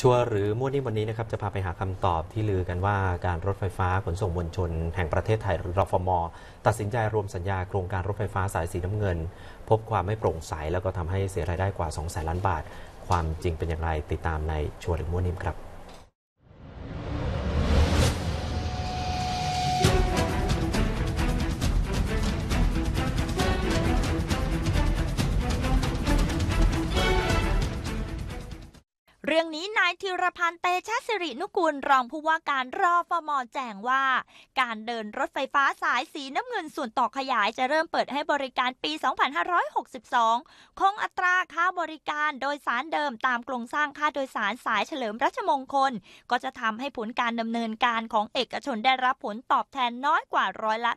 ชัวหรือมั่วนี่วันนี้นะครับจะพาไปหาคำตอบที่ลือกันว่าการรถไฟฟ้าขนส่งมวลชนแห่งประเทศไทยรฟมตัดสินใจรวมสัญญาโครงการรถไฟฟ้าสายสีน้ำเงิน พบความไม่โปร่งใสแล้วก็ทำให้เสียรายได้กว่า2แสนล้านบาทความจริงเป็นอย่างไรติดตามในชัวหรือมั่วนิ่ครับรื่องนี้นายธีรพันธ์เตชะสิรินุกูลรองผู้ว่าการรอฟมแจ้งว่าการเดินรถไฟฟ้าสายสีน้ำเงินส่วนต่อขยายจะเริ่มเปิดให้บริการปี 2562 คงอัตราค่าบริการโดยสารเดิมตามโครงสร้างค่าโดยสารสายเฉลิมรัชมงคล ก็จะทำให้ผลการดำเนินการของเอกชนได้รับผลตอบแทนน้อยกว่าร้อยละ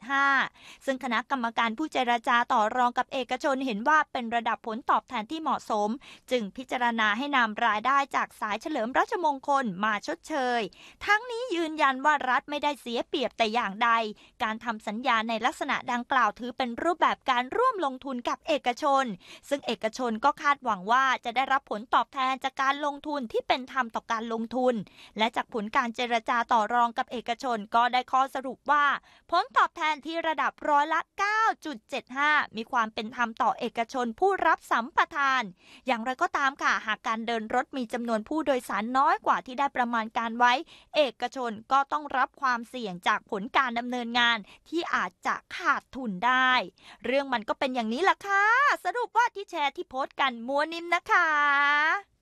9.75 ซึ่งคณะกรรมการผู้เจรจาต่อรองกับเอกชนเห็นว่าเป็นระดับผลตอบแทนที่เหมาะสม จึงพิจารณาให้นำรายได้จากสายเฉลิมรัชมงคลมาชดเชย ทั้งนี้ยืนยันว่ารัฐไม่ได้เสียเปรียบแต่อย่างใด การทำสัญญาในลักษณะดังกล่าวถือเป็นรูปแบบการร่วมลงทุนกับเอกชน ซึ่งเอกชนก็คาดหวังว่าจะได้รับผลตอบแทนจากการลงทุนที่เป็นธรรมต่อการลงทุน และจากผลการเจรจาต่อรองกับเอกชนก็ได้ข้อสรุปว่า ผลตอบแทนที่ระดับร้อยละ 9.75 มีความเป็นธรรมต่อเอกชนผู้รับสัมปทาน อย่างไรก็ตามค่ะหากการเดินรถมีจำนวนผู้โดยสารน้อยกว่าที่ได้ประมาณการไว้ เอกชนก็ต้องรับความเสี่ยงจากผลการดำเนินงานที่อาจจะขาดทุนได้ เรื่องมันก็เป็นอย่างนี้ล่ะค่ะ สรุปว่าที่แชร์ที่โพสต์กันมัวนิมนะคะ